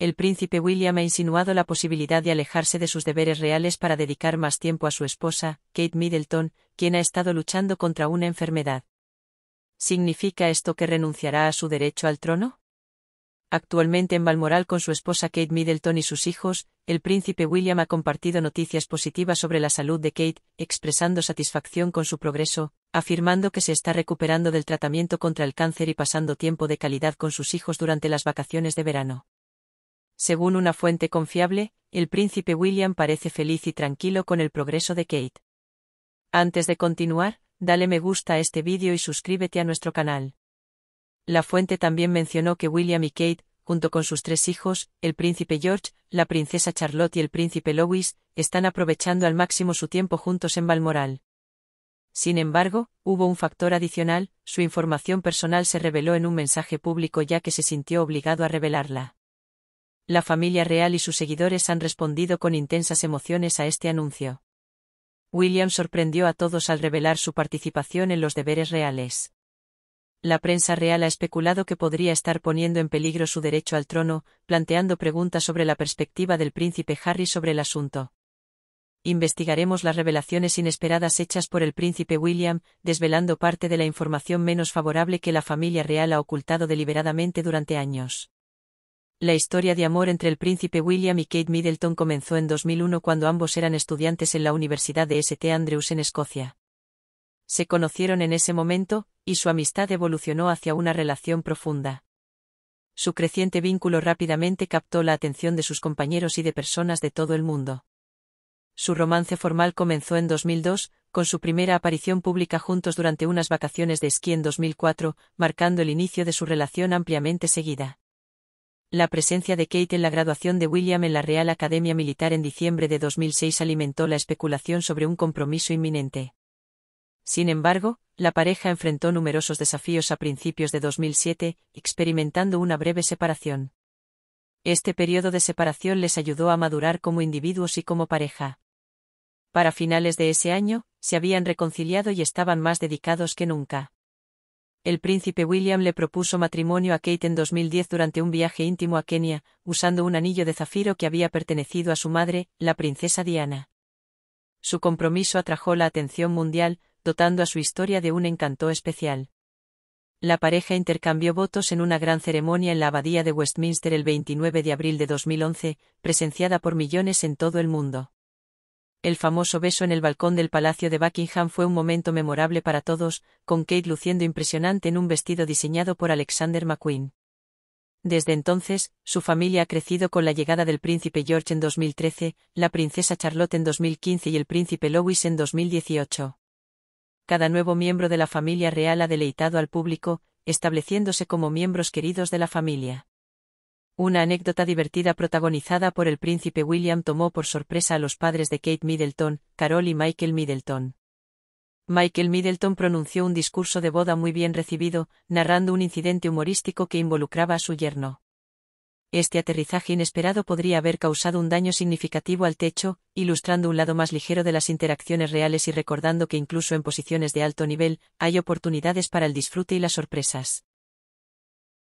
el príncipe William ha insinuado la posibilidad de alejarse de sus deberes reales para dedicar más tiempo a su esposa, Kate Middleton, quien ha estado luchando contra una enfermedad. ¿Significa esto que renunciará a su derecho al trono? Actualmente en Balmoral con su esposa Kate Middleton y sus hijos, el príncipe William ha compartido noticias positivas sobre la salud de Kate, expresando satisfacción con su progreso, afirmando que se está recuperando del tratamiento contra el cáncer y pasando tiempo de calidad con sus hijos durante las vacaciones de verano. Según una fuente confiable, el príncipe William parece feliz y tranquilo con el progreso de Kate. Antes de continuar, dale me gusta a este vídeo y suscríbete a nuestro canal. La fuente también mencionó que William y Kate, junto con sus tres hijos, el príncipe George, la princesa Charlotte y el príncipe Louis, están aprovechando al máximo su tiempo juntos en Balmoral. Sin embargo, hubo un factor adicional, su información personal se reveló en un mensaje público ya que se sintió obligado a revelarla la familia real y sus seguidores han respondido con intensas emociones a este anuncio. William sorprendió a todos al revelar su participación en los deberes reales. La prensa real ha especulado que podría estar poniendo en peligro su derecho al trono, planteando preguntas sobre la perspectiva del príncipe Harry sobre el asunto. Investigaremos las revelaciones inesperadas hechas por el príncipe William, desvelando parte de la información menos favorable que la familia real ha ocultado deliberadamente durante años. La historia de amor entre el príncipe William y Kate Middleton comenzó en 2001 cuando ambos eran estudiantes en la Universidad de St Andrews en Escocia. Se conocieron en ese momento, y su amistad evolucionó hacia una relación profunda. Su creciente vínculo rápidamente captó la atención de sus compañeros y de personas de todo el mundo. Su romance formal comenzó en 2002, con su primera aparición pública juntos durante unas vacaciones de esquí en 2004, marcando el inicio de su relación ampliamente seguida. La presencia de Kate en la graduación de William en la Real Academia Militar en diciembre de 2006 alimentó la especulación sobre un compromiso inminente. Sin embargo, la pareja enfrentó numerosos desafíos a principios de 2007, experimentando una breve separación. Este periodo de separación les ayudó a madurar como individuos y como pareja. Para finales de ese año, se habían reconciliado y estaban más dedicados que nunca. El príncipe William le propuso matrimonio a Kate en 2010 durante un viaje íntimo a Kenia, usando un anillo de zafiro que había pertenecido a su madre, la princesa Diana. Su compromiso atrajo la atención mundial, dotando a su historia de un encanto especial. La pareja intercambió votos en una gran ceremonia en la abadía de Westminster el 29 de abril de 2011, presenciada por millones en todo el mundo. El famoso beso en el balcón del Palacio de Buckingham fue un momento memorable para todos, con Kate luciendo impresionante en un vestido diseñado por Alexander McQueen. Desde entonces, su familia ha crecido con la llegada del príncipe George en 2013, la princesa Charlotte en 2015 y el príncipe Louis en 2018. Cada nuevo miembro de la familia real ha deleitado al público, estableciéndose como miembros queridos de la familia. Una anécdota divertida protagonizada por el príncipe William tomó por sorpresa a los padres de Kate Middleton, Carol y Michael Middleton. Michael Middleton pronunció un discurso de boda muy bien recibido, narrando un incidente humorístico que involucraba a su yerno. Este aterrizaje inesperado podría haber causado un daño significativo al techo, ilustrando un lado más ligero de las interacciones reales y recordando que incluso en posiciones de alto nivel, hay oportunidades para el disfrute y las sorpresas.